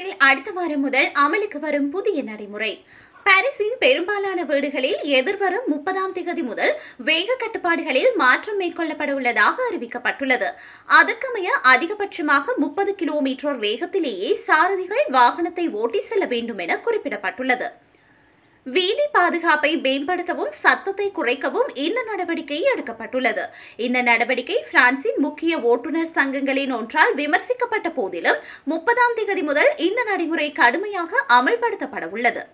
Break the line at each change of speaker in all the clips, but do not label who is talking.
பிரான்சில் அடுத்த வாரம் முதல் அமலுக்கு வரும் புதிய நடைமுறை பாரிஸின் பெரும்பாலான வீடுகளில் எதிர்வரும் முப்பதாம் தேதி முதல் வேக கட்டுப்பாடுகளில் மாற்றம் மேற்கொள்ளப்பட உள்ளதாக அறிவிக்கப்பட்டுள்ளது அதற்கமைய அதிகபட்சமாக முப்பது கிலோமீட்டர் வேகத்திலேயே சாரதிகள் வாகனத்தை ஓட்டி செல்ல வேண்டும் என குறிப்பிடப்பட்டுள்ளது வீதி பாதுகாப்பை மேம்படுத்தவும் சத்தத்தை குறைக்கவும் இந்த நடவடிக்கை எடுக்கப்பட்டுள்ளது இந்த நடவடிக்கை பிரான்சின் முக்கிய ஓட்டுநர் சங்கங்களின் ஒன்றால் விமர்சிக்கப்பட்ட போதிலும் முப்பதாம் தேதி முதல் இந்த நடைமுறை கடுமையாக அமல்படுத்தப்பட உள்ளது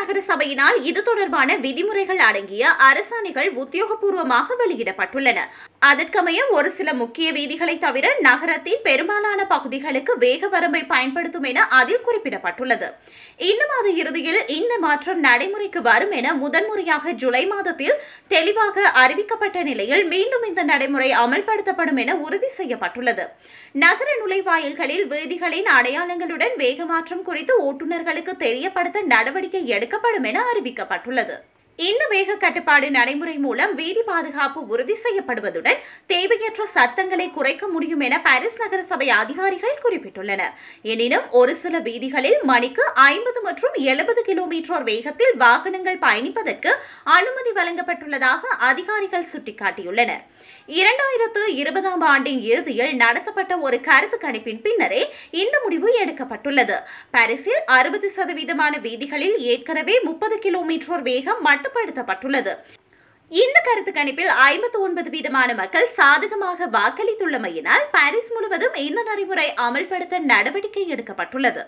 நகர சபையினால் இது தொடர்பான விதிமுறைகள் அடங்கிய அரசாணைகள் உத்தியோகபூர்வமாக வெளியிடப்பட்டுள்ளன அதற்கமைய ஒரு சில முக்கிய வீதிகளை தவிர நகரத்தின் பெரும்பாலான பகுதிகளுக்கு வேக வரம்பை பயன்படுத்தும் என அதில் குறிப்பிடப்பட்டுள்ளது இந்த மாத இறுதியில் இந்த மாற்றம் நடைமுறைக்கு வரும் என முதன்முறையாக ஜூலை மாதத்தில் தெளிவாக அறிவிக்கப்பட்ட நிலையில் மீண்டும் இந்த நடைமுறை அமல்படுத்தப்படும் என உறுதி செய்யப்பட்டுள்ளது நகர நுழைவாயில்களில் வீதிகளின் அடையாளங்களுடன் வேகமாற்றம் குறித்து ஓட்டுநர்களுக்கு தெரியப்படுத்த நடவடிக்கை எடுக்க எடுக்கப்படும் என அறிவிக்கப்பட்டுள்ளது இந்த வேக கட்டுப்பாடு நடைமுறை மூலம் வீதி பாதுகாப்பு உறுதி செய்யப்படுவதுடன் தேவையற்ற சத்தங்களை குறைக்க முடியும் என பாரிஸ் நகர சபை அதிகாரிகள் குறிப்பிட்டுள்ளனர் எனினும் ஒரு சில வீதிகளில் மணிக்கு ஐம்பது மற்றும் எழுபது கிலோமீட்டர் வேகத்தில் வாகனங்கள் பயணிப்பதற்கு அனுமதி வழங்கப்பட்டுள்ளதாக அதிகாரிகள் சுட்டிக்காட்டியுள்ளனர் இரண்டாயிரத்து இருபதாம் ஆண்டின் இறுதியில் நடத்தப்பட்ட ஒரு கருத்து கணிப்பின் பின்னரே இந்த முடிவு எடுக்கப்பட்டுள்ளது பாரிஸில் அறுபது சதவீதமான வீதிகளில் ஏற்கனவே முப்பது கிலோமீட்டர் வேகம் மட்டும் கட்டுப்படுத்தப்பட்டுள்ளது இந்த கருத்து கணிப்பில் ஐம்பத்தி ஒன்பது வீதமான மக்கள் சாதகமாக வாக்களித்துள்ளமையினால் பாரிஸ் முழுவதும் இந்த நடைமுறை அமல்படுத்த நடவடிக்கை எடுக்கப்பட்டுள்ளது